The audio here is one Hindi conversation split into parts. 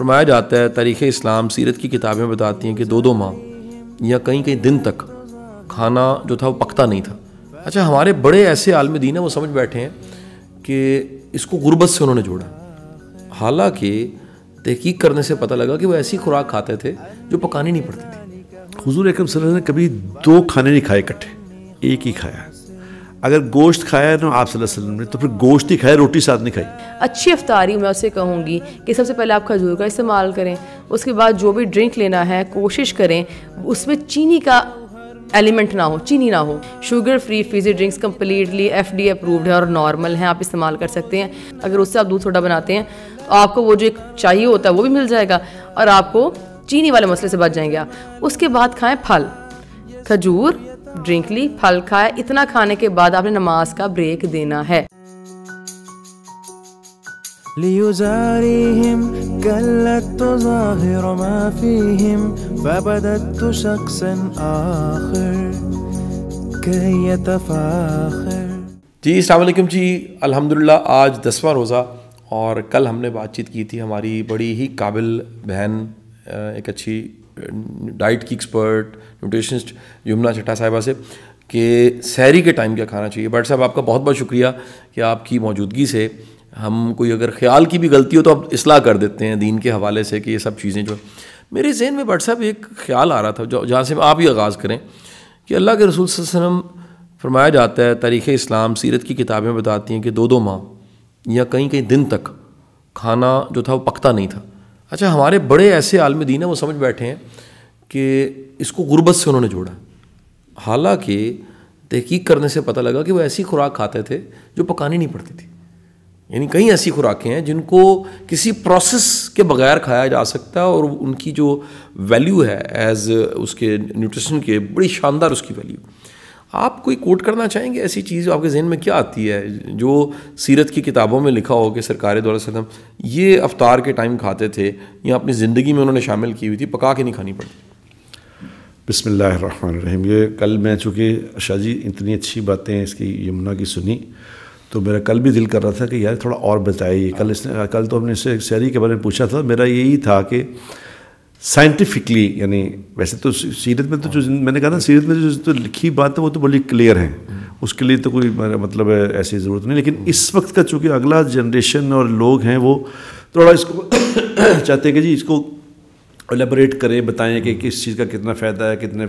फरमाया जाता है तारीख़ इस्लाम सीरत की किताबें बताती हैं कि दो दो माह या कई कई दिन तक खाना जो था वो पकता नहीं था अच्छा हमारे बड़े ऐसे आलम दीन हैं वो समझ बैठे हैं कि इसको ग़ुरबत से उन्होंने जोड़ा हालांकि तहकीक करने से पता लगा कि वो ऐसी खुराक खाते थे जो पकानी नहीं पड़ती थी हजूर सर ने कभी दो खाने नहीं खाए इकट्ठे एक ही खाया अगर गोश्त खाया है ना आप वसल्लम ने तो फिर गोश्त ही खाए रोटी साथ नहीं खाई अच्छी अफ्तारी मैं उसे कहूँगी कि सबसे पहले आप खजूर का इस्तेमाल करें उसके बाद जो भी ड्रिंक लेना है कोशिश करें उसमें चीनी का एलिमेंट ना हो चीनी ना हो sugar free fizzy drinks completely F D approved है और नॉर्मल है आप इस्तेमाल कर सकते हैं अगर उससे आप दूध थोड़ा बनाते हैं तो आपको वो जो एक चाहिए होता है वो भी मिल जाएगा और आपको चीनी वाले मसले से बच जाएंगे आप उसके बाद खाएं फल खजूर ड्रिंक ली फल खाया इतना खाने के बाद आपने नमाज का ब्रेक देना है ليزاريهم قلت ظاهر ما فيهم آخر كي يتفاخر जी अलैक्म जी अल्हम्दुलिल्लाह आज दसवा रोज़ा और कल हमने बातचीत की थी हमारी बड़ी ही काबिल बहन एक अच्छी डाइट की एक्सपर्ट न्यूट्रिशनिस्ट यमुना चट्टा साहिबा से कि सैरी के टाइम क्या खाना चाहिए बट साहब आपका बहुत बहुत शुक्रिया कि आपकी मौजूदगी से हम कोई अगर ख्याल की भी गलती हो तो आप इसलाह कर देते हैं दीन के हवाले से कि ये सब चीज़ें जो मेरे जहन में बट साहब एक ख्याल आ रहा था जो जहाँ से आप ही आगाज़ करें कि अल्लाह के रसूल वसलम फरमाया जाता है तारीख़ इस्लाम सीरत की किताबें बताती हैं कि दो दो माह या कहीं कहीं दिन तक खाना जो था वो पकता नहीं था अच्छा हमारे बड़े ऐसे आलम दीन हैं वो समझ बैठे हैं कि इसको ग़ुरबत से उन्होंने जोड़ा हालांकि तहकीक करने से पता लगा कि वो ऐसी खुराक खाते थे जो पकानी नहीं पड़ती थी यानी कई ऐसी खुराकें हैं जिनको किसी प्रोसेस के बगैर खाया जा सकता है और उनकी जो वैल्यू है एज उसके न्यूट्रिशन के बड़ी शानदार उसकी वैल्यू आप कोई कोट करना चाहेंगे ऐसी चीज़ आपके जहन में क्या आती है जो सीरत की किताबों में लिखा हो कि सरकार दौलतम ये अवतार के टाइम खाते थे या अपनी ज़िंदगी में उन्होंने शामिल की हुई थी पका के नहीं खानी पड़ती बसमीम ये कल मैं चूँकि जी इतनी अच्छी बातें इसकी यमुना की सुनी तो मेरा कल भी दिल कर रहा था कि यार थोड़ा और बताइए कल इसने कल तो हमने इससे शहरी के बारे में पूछा था मेरा यही था कि साइंटिफिकली यानी वैसे तो सीरत में तो जो मैंने कहा ना सीरत में जो तो लिखी बात है वो तो बड़ी क्लियर है उसके लिए तो कोई मतलब ऐसी ज़रूरत नहीं लेकिन इस वक्त का चूँकि अगला जनरेशन और लोग हैं वो थोड़ा इसको चाहते हैं कि जी इसको एलेबरेट करें बताएं कि किस चीज़ का कितना फ़ायदा है कितने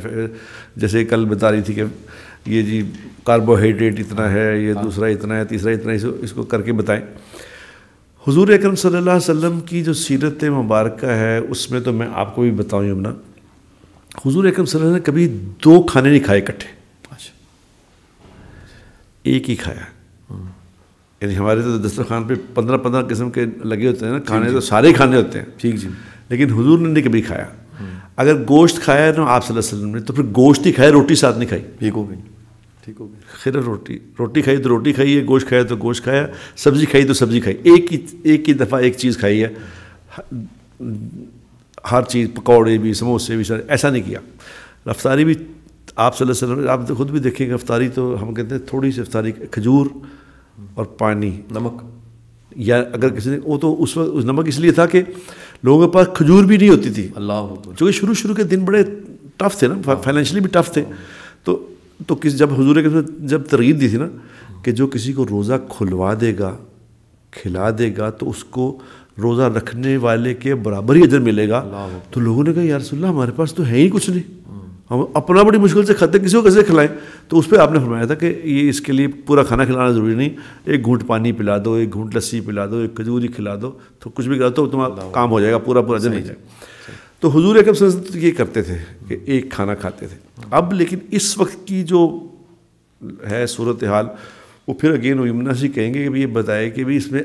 जैसे कल बता रही थी कि ये जी कार्बोहाइड्रेट इतना है ये हाँ। दूसरा इतना है तीसरा इतना है इसको, इसको करके बताएं हुजूर अकरम सल्लल्लाहु अलैहि वसल्लम की जो सीरत मुबारक है उसमें तो मैं आपको भी बताऊँ यमुना हुजूर अकरम सल्लल्लाहु अलैहि वसल्लम ने कभी दो खाने नहीं खाए इकट्ठे अच्छा। एक ही खाया यानी हमारे तो दस्तर खान पर पंद्रह पंद्रह किस्म के लगे होते हैं ना खाने तो सारे खाने होते हैं ठीक जी लेकिन हुजूर ने नहीं कभी खाया हम्म। अगर गोश्त खाया ना तो आप सल्लल्लाहु अलैहि वसल्लम ने तो फिर गोश्त ही खाया रोटी साथ नहीं खाई ठीक हो गई ठीक हो गया खिर रोटी रोटी खाई तो रोटी खाई है गोश्त खाया तो गोश्त खाया सब्ज़ी खाई तो सब्ज़ी खाई एक ही एक ही दफ़ा एक चीज़ खाई है हर चीज़ पकौड़े भी समोसे भी सारे ऐसा नहीं किया रफ्तारी भी आप सल्लल्लाहु आप तो खुद भी देखेंगे रफ्तारी तो हम कहते हैं थोड़ी सी रफ्तारी खजूर और पानी नमक या अगर किसी ने वो तो उस वक्त उस नमक इसलिए था कि लोगों के पास खजूर भी नहीं होती थी अल्लाह क्योंकि शुरू शुरू के दिन बड़े टफ थे ना हाँ। फाइनेंशियली भी टफ थे तो तो किस जब हजूर के जब तरगीब दी थी ना कि जो किसी को रोज़ा खुलवा देगा खिला देगा तो उसको रोज़ा रखने वाले के बराबर ही अजर मिलेगा तो लोगों ने कहा यार सुल्ला हमारे पास तो है ही कुछ नहीं हम अपना बड़ी मुश्किल से खाते किसी को कैसे खिलाएं तो उस पर आपने फरमाया था कि ये इसके लिए पूरा खाना खिलाना ज़रूरी नहीं एक घूंट पानी पिला दो एक घूंट लस्सी पिला दो एक खजूरी खिला दो तो कुछ भी खिला दो तो तुम्हारा काम हो जाएगा पूरा पूरा जन नहीं जाएगा तो अकम अकरम तो ये करते थे कि एक खाना खाते थे अब लेकिन इस वक्त की जो है सूरत हाल वो फिर अगेन वो यमुना जी कहेंगे कि भी ये बताए कि भी इसमें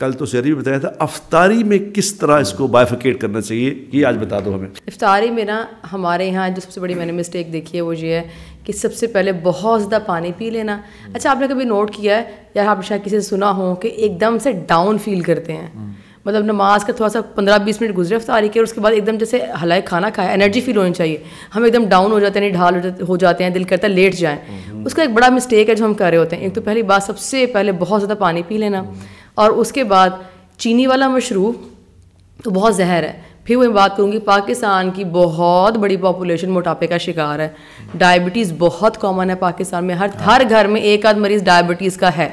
कल तो शहरी भी बताया था अफतारी में किस तरह इसको बाइफिकेट करना चाहिए ये आज बता दो हमें अफतारी में ना हमारे यहाँ जो सबसे बड़ी मैंने मिस्टेक देखी है वो ये है कि सबसे पहले बहुत ज़्यादा पानी पी लेना अच्छा आपने कभी नोट किया है या आप शायद किसी से सुना हो कि एकदम से डाउन फील करते हैं मतलब नमाज का थोड़ा सा पंद्रह बीस मिनट गुजरे अफ्तारी के और उसके बाद एकदम जैसे हलाए खाना खाया एनर्जी फील होनी चाहिए हम एकदम डाउन हो जाते हैं ढाल हो जाते हैं दिल करता है लेट जाएँ हम्म। उसका एक बड़ा मिस्टेक है जो हम कर रहे होते हैं एक तो पहली बात सबसे पहले बहुत ज़्यादा पानी पी लेना हम्म। और उसके बाद चीनी वाला मशरूब तो बहुत जहर है फिर मैं बात करूँगी पाकिस्तान की बहुत बड़ी पॉपुलेशन मोटापे का शिकार है डायबिटीज़ बहुत कॉमन है पाकिस्तान में हर हाँ। हर घर में एक आध मरीज़ डायबिटीज़ का है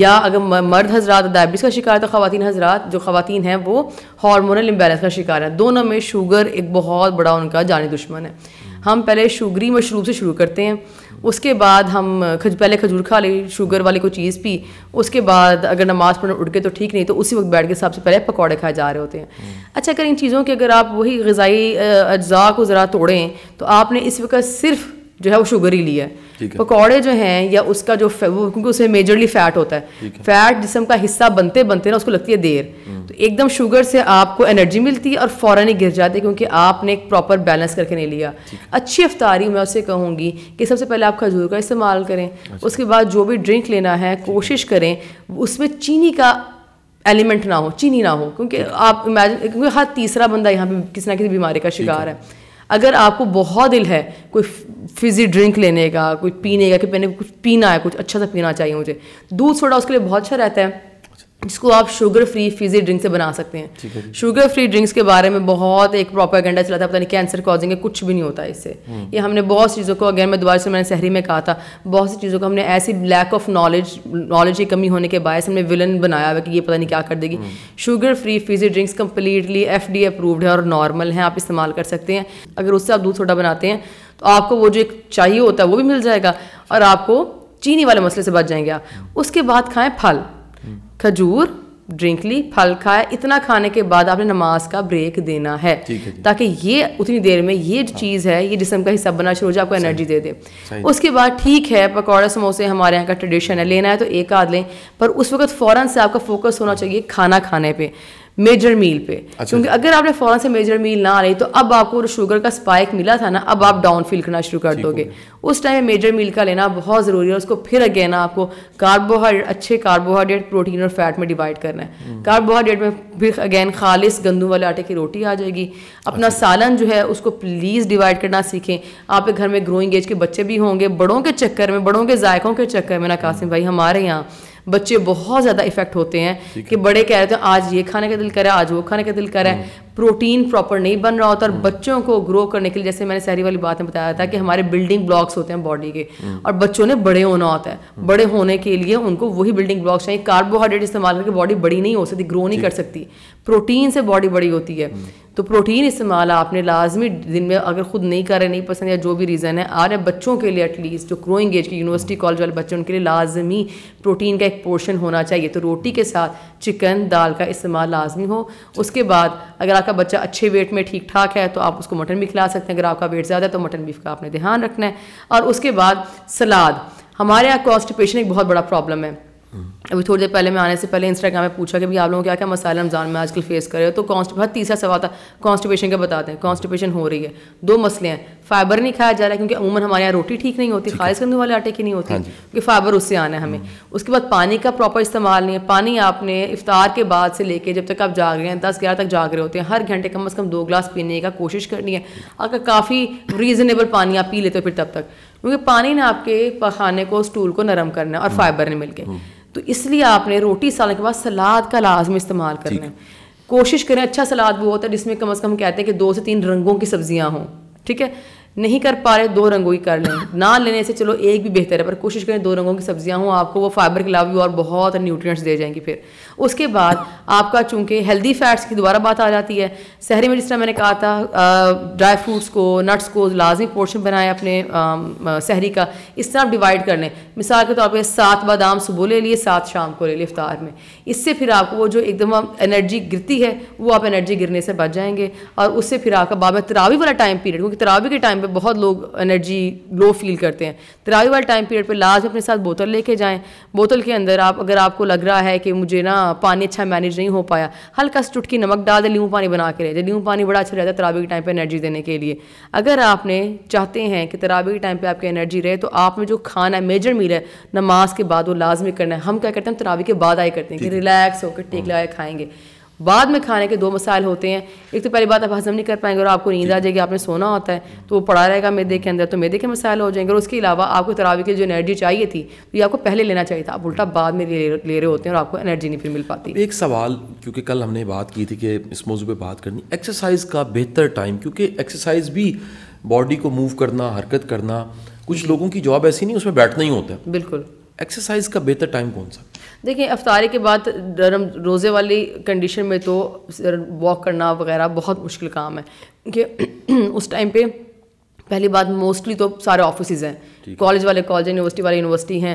या अगर मर्द हजरात डायबिटीज़ का शिकार है तो खातन हजरात जो खातन हैं वो हार्मोनल इम्बेलेंस का शिकार है दोनों में शुगर एक बहुत बड़ा उनका जानी दुश्मन है हम पहले शुगरी मशरूब से शुरू करते हैं उसके बाद हम खज पहले खजूर खा ली शुगर वाली कोई चीज़ पी उसके बाद अगर नमाज़ पढ़ने उठ के तो ठीक नहीं तो उसी वक्त बैठ के सबसे पहले पकौड़े खाए जा रहे होते हैं अच्छा अगर इन चीज़ों के अगर आप वही गज़ाई अज्जा को ज़रा तोड़ें तो आपने इस वक्त सिर्फ़ जो है वो शुगर ही लिया है पकौड़े जो हैं या उसका जो क्योंकि उसमें मेजरली फैट होता है फैट जिसम का हिस्सा बनते बनते ना उसको लगती है देर हम्म। तो एकदम शुगर से आपको एनर्जी मिलती है और फ़ौरन ही गिर जाती है क्योंकि आपने एक प्रॉपर बैलेंस करके नहीं लिया अच्छी अफ्तारी मैं उससे कहूँगी कि सबसे पहले आप खजूर का इस्तेमाल करें अच्छा। उसके बाद जो भी ड्रिंक लेना है कोशिश करें उसमें चीनी का एलिमेंट ना हो चीनी ना हो क्योंकि आप इमेजिन क्योंकि हर तीसरा बंदा यहाँ पे किसी ना किसी बीमारी का शिकार है अगर आपको बहुत दिल है कोई फिजी ड्रिंक लेने का कोई पीने का कि मैंने कुछ पीना है कुछ अच्छा सा पीना चाहिए मुझे दूध सोडा उसके लिए बहुत अच्छा रहता है जिसको आप शुगर फ्री फिजी ड्रिंक से बना सकते हैं शुगर फ्री ड्रिंक्स के बारे में बहुत एक प्रॉपर गंडा चला था पता नहीं कैंसर कॉजिंग है कुछ भी नहीं होता इससे हम्म। ये हमने बहुत चीज़ों को अगर मैं दोबारा से मैंने शहरी में कहा था बहुत सी चीज़ों को हमने ऐसी लैक ऑफ नॉलेज नॉलेज की कमी होने के बायस हमने विलन बनाया हुआ कि ये पता नहीं क्या कर देगी sugar free fizzy drinks completely F approved है और नॉर्मल है आप इस्तेमाल कर सकते हैं अगर उससे आप दूध छोटा बनाते हैं तो आपको वो जो एक चाहिए होता है वो भी मिल जाएगा और आपको चीनी वाले मसले से बच जाएंगे आप हम्म। उसके बाद खाएँ फल खजूर ड्रिंक ली फल खाया इतना खाने के बाद आपने नमाज का ब्रेक देना है ताकि ये उतनी देर में ये हाँ। चीज़ है ये जिसम का हिस्सा बना शुरू हो जाए आपको एनर्जी दे दे उसके बाद ठीक है पकौड़े समोसे हमारे यहाँ का ट्रेडिशन है लेना है तो एक आध लें पर उस वक्त फ़ौरन से आपका फोकस होना चाहिए खाना खाने पर मेजर मील पे अच्छा क्योंकि अगर आपने फ़ौरन से मेजर मील ना ली तो अब आपको शुगर का स्पाइक मिला था ना अब आप डाउन फील करना शुरू कर दोगे उस टाइम मेजर मील का लेना बहुत ज़रूरी है उसको फिर अगेन आपको कार्बोहाइड्रेट अच्छे कार्बोहाइड्रेट प्रोटीन और फैट में डिवाइड करना है कार्बोहाइड्रेट हम्म। में फिर अगेन खालिश गंदू वाले आटे की रोटी आ जाएगी अपना अच्छा। सालन जो है उसको प्लीज़ डिवाइड करना सीखें आपके घर में ग्रोइंग एज के बच्चे भी होंगे बड़ों के चक्कर में बड़ों के जायकों के चक्कर में ना कासिम भाई हमारे यहाँ बच्चे बहुत ज़्यादा इफेक्ट होते हैं कि बड़े कह रहे थे आज ये खाने का दिल करे आज वो खाने का दिल करे हम्म। प्रोटीन प्रॉपर नहीं बन रहा होता और हम्म। बच्चों को ग्रो करने के लिए जैसे मैंने सहरी वाली बात में बताया था कि हम्म। हमारे बिल्डिंग ब्लॉक्स होते हैं बॉडी के और बच्चों ने बड़े होना होता है बड़े होने के लिए उनको वही बिल्डिंग ब्लॉक्स चाहिए कार्बोहाइड्रेट इस्तेमाल करके बॉडी बड़ी नहीं हो सकती ग्रो नहीं कर सकती प्रोटीन से बॉडी बड़ी होती है तो प्रोटीन इस्तेमाल आपने लाजमी दिन में अगर ख़ुद नहीं कर रहे नहीं पसंद या जो भी रीज़न है आने बच्चों के लिए एटलीस्ट जो ग्रोइंग एज के यूनिवर्सिटी कॉलेज वाले बच्चे उनके लिए लाजमी प्रोटीन का एक पोर्शन होना चाहिए तो रोटी के साथ चिकन दाल का इस्तेमाल लाजमी हो उसके बाद अगर आपका बच्चा अच्छे वेट में ठीक ठाक है तो आप उसको मटन भी खिला सकते हैं अगर आपका वेट ज़्यादा है तो मटन बीफ का आपने ध्यान रखना है और उसके बाद सलाद हमारे यहाँ कॉन्स्टिपेशन एक बहुत बड़ा प्रॉब्लम है अभी थोड़ी देर पहले मैं आने से पहले इंस्टाग्राम में पूछा कि भाई आप लोगों क्या क्या मसाला रमज़ान में आजकल फेस कर रहे हो तो कॉन्स्ट बहुत तीसरा सवाल था कॉन्स्टिपेशन का बताते हैं कॉन्स्टिपेशन हो रही है दो मसले हैं फाइबर नहीं खाया जा रहा है क्योंकि अमूमन हमारे यहाँ रोटी ठीक नहीं होती खालिश करने वाले आटे की नहीं होती हाँ क्योंकि फाइबर उससे आना है हमें हम्म। उसके बाद पानी का प्रॉपर इस्तेमाल नहीं है पानी आपने इफ्तार के बाद से लेके जब तक आप जाग रहे हैं दस ग्यारह तक जाग रहे होते हैं हर घंटे कम अज़ कम दो ग्लास पीने का कोशिश करनी है अगर काफ़ी रीजनेबल पानी आप पी लेते हो फिर तब तक क्योंकि पानी ने आपके पखाने को स्टूल को नरम करना है और फाइबर हम्म। ने मिलकर हम्म। तो इसलिए आपने रोटी सालने के बाद सलाद का लाजम इस्तेमाल करना है कोशिश करें अच्छा सलाद वो होता है जिसमें कम अज़ कम कहते हैं कि दो से तीन रंगों की सब्जियाँ हों ठीक है नहीं कर पा रहे दो रंगों की कर लें ना लेने से चलो एक भी बेहतर है पर कोशिश करें दो रंगों की सब्जियां हों आपको वो फाइबर के अलावा भी और बहुत न्यूट्रिएंट्स दे जाएंगी फिर उसके बाद आपका चूंकि हेल्दी फैट्स की दोबारा बात आ जाती है शहरी में जिस तरह मैंने कहा था ड्राई फ्रूट्स को नट्स को लाजमी पोर्शन बनाए अपने शहरी का इस तरह आप डिवाइड कर लें मिसाल के तौर पर सात बादाम सुबह ले लिए सात शाम को ले लिए इफ्तार में इससे फिर आपको वो जो एकदम एनर्जी गिरती है वो आप एनर्जी गिरने से बच जाएंगे और उससे फिर आपका बाद में तरावी वाला टाइम पीरियड क्योंकि तरावी के टाइम पर पे मतलब बहुत लोग एनर्जी लो फील करते हैं तरावी वाले टाइम पीरियड पे लाजम अपने साथ बोतल लेके जाएं बोतल के अंदर आप अगर आपको लग रहा है कि मुझे ना पानी अच्छा मैनेज नहीं हो पाया हल्का सा चुटकी नमक डाल दें नींबू पानी बना के ले जाए नींबू पानी बड़ा अच्छा रहता है तरावी के टाइम पर एनर्जी देने के लिए अगर आपने चाहते हैं कि तरावी के टाइम पर आपकी एनर्जी रहे तो आपने जो खाना है मेजर मील है नमाज के बाद वो लाजमी करना है हम क्या करते हैं तरावी के बाद आए करते हैं कि रिलैक्स होकर टेक हाँ। लगाए खाएंगे बाद में खाने के दो मसाइल होते हैं एक तो पहली बात आप हजम नहीं कर पाएंगे और आपको नींद आ जाएगी आपने सोना होता है तो वो पड़ा रहेगा मैदे के अंदर तो मैदे के मसाइल हो जाएंगे और उसके अलावा आपको तरावी की जो एनर्जी चाहिए थी तो ये आपको पहले लेना चाहिए था आप उल्टा बाद में ले, ले रहे होते हैं और आपको एनर्जी नहीं फिर मिल पाती एक सवाल क्योंकि कल हमने बात की थी कि इस मौजू पर बात करनी एक्सरसाइज का बेहतर टाइम क्योंकि एक्सरसाइज भी बॉडी को मूव करना हरकत करना कुछ लोगों की जॉब ऐसी नहीं उसमें बैठना ही होता है बिल्कुल एक्सरसाइज का बेहतर टाइम कौन सा देखिए अफ्तारी के बाद रोज़े वाली कंडीशन में तो वॉक करना वगैरह बहुत मुश्किल काम है कि उस टाइम पे पहली बात मोस्टली तो सारे ऑफिस हैं कॉलेज वाले कॉलेज यूनिवर्सिटी वाले यूनिवर्सिटी हैं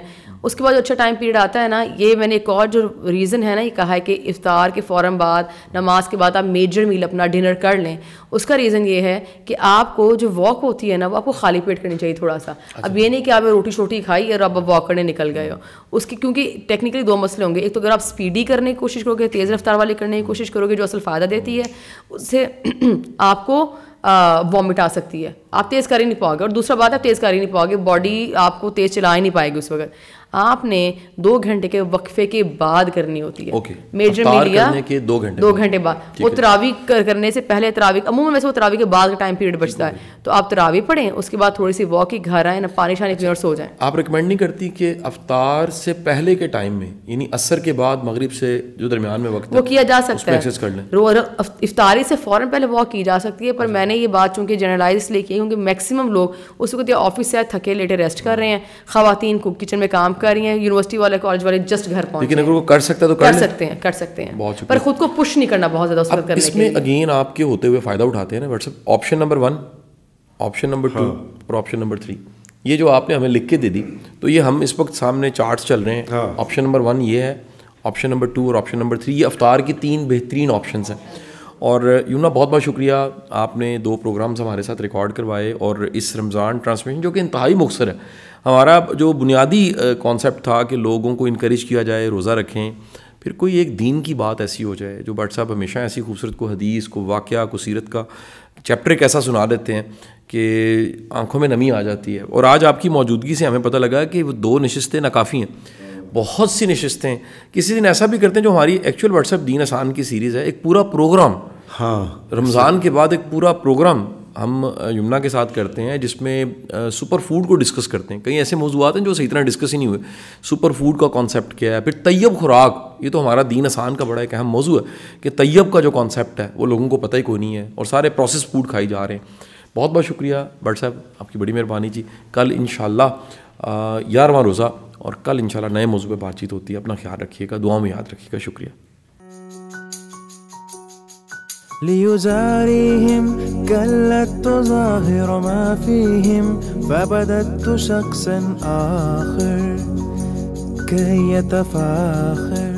उसके बाद जो अच्छा टाइम पीरियड आता है ना ये मैंने एक और जो रीज़न है ना ये कहा है कि इफ्तार के फ़ौरन बाद नमाज के बाद आप मेजर मील अपना डिनर कर लें उसका रीज़न ये है कि आपको जो वॉक होती है ना वो आपको खाली पेट करनी चाहिए थोड़ा सा अच्छा। अब ये नहीं कि आप रोटी शोटी खाई और अब वॉक करने निकल गए हो उसकी क्योंकि टेक्निकली दो मसले होंगे एक तो अगर आप स्पीडी करने की कोशिश करोगे तेज़ रफ्तार वाली करने की कोशिश करोगे जो असल फ़ायदा देती है उससे आपको वॉमिट आ सकती है आप तेज़ कर ही नहीं पाओगे और दूसरा बात आप तेज़ कर ही नहीं पाओगे बॉडी आपको तेज़ चला ही नहीं पाएगी उस वक्त आपने दो घंटे के वक्फे के बाद करनी होती है okay. मेजर तो मीडिया के दो घंटे दो घंटे बाद वो तरावी कर, करने से पहले तरावी अमूमन वैसे वो तरावी के बाद का टाइम पीरियड बचता है तो आप तरावी पढ़ें उसके बाद थोड़ी सी वॉक ही घर आए ना पानी शानी पीने सो जाए आप रिकमेंड नहीं करती कि अवतार से पहले के टाइम में यानी असर के बाद मगरब से जो दरमियान में वक्त वो किया जा सकता है इफ्तारी से फ़ौरन पहले वॉक की जा सकती है पर मैंने ये बात चूंकि जनरलाइज इसलिए की क्योंकि मैक्सिमम लोग उस वक्त ऑफिस से थके लेटे रेस्ट कर रहे हैं खातन को किचन में काम कर रही हैं यूनिवर्सिटी वाले कॉलेज वाले जस्ट घर पहुंच लेकिन अगर वो कर सकता है तो कर, कर सकते हैं कर सकते हैं बहुत पर खुद को पुश नहीं करना बहुत ज़्यादा उसमें करने इसमें अगेन आपके होते हुए फ़ायदा उठाते हैं ना WhatsApp option number one option number two और ऑप्शन नंबर थ्री ये जो आपने हमें लिख के दे दी तो ये हम इस वक्त सामने चार्ट चल रहे हैं ऑप्शन नंबर वन ये है ऑप्शन नंबर टू और ऑप्शन नंबर थ्री ये अवतार की तीन बेहतरीन ऑप्शन हैं और यूना बहुत बहुत शुक्रिया आपने दो प्रोग्राम्स हमारे साथ रिकॉर्ड करवाए और इस रमज़ान ट्रांसमिशन जो कि इंतहाई मुखसर है हमारा जो बुनियादी कॉन्सेप्ट था कि लोगों को इनक्रेज किया जाए रोज़ा रखें फिर कोई एक दीन की बात ऐसी हो जाए जो भट्ट साहब हमेशा ऐसी खूबसूरत को हदीस को वाक़ को सीरत का चैप्टर एक ऐसा सुना देते हैं कि आंखों में नमी आ जाती है और आज आपकी मौजूदगी से हमें पता लगा कि वो दो नशस्तें नाकाफ़ी हैं बहुत सी नशस्तें किसी दिन ऐसा भी करते हैं जो हमारी एक्चुअल व्हाट्सएप दीन आसान की सीरीज़ है एक पूरा प्रोग्राम हाँ रमज़ान के बाद एक पूरा प्रोग्राम हम यमुना के साथ करते हैं जिसमें सुपर फूड को डिस्कस करते हैं कई ऐसे मौजूद हैं जो सही इतना डिस्कस ही नहीं हुए सुपर फूड का कॉन्सेप्ट क्या है फिर तैयब खुराक ये तो हमारा दीन आसान का बड़ा एक अहम मौजू है कि तैयब का जो कॉन्सेप्ट है वो लोगों को पता ही कोई नहीं है और सारे प्रोसेस फूड खाई जा रहे हैं बहुत बहुत शुक्रिया बट साहब आपकी बड़ी मेहरबानी जी कल इन ग्यारहवा रोज़ा और कल इंशाल्लाह नए मौजू पर बातचीत होती है अपना ख्याल रखिएगा दुआ में याद रखिएगा शुक्रिया ليزاريهم كلت ظاهر ما فيهم فبددت شخصا آخر كي يتفاخر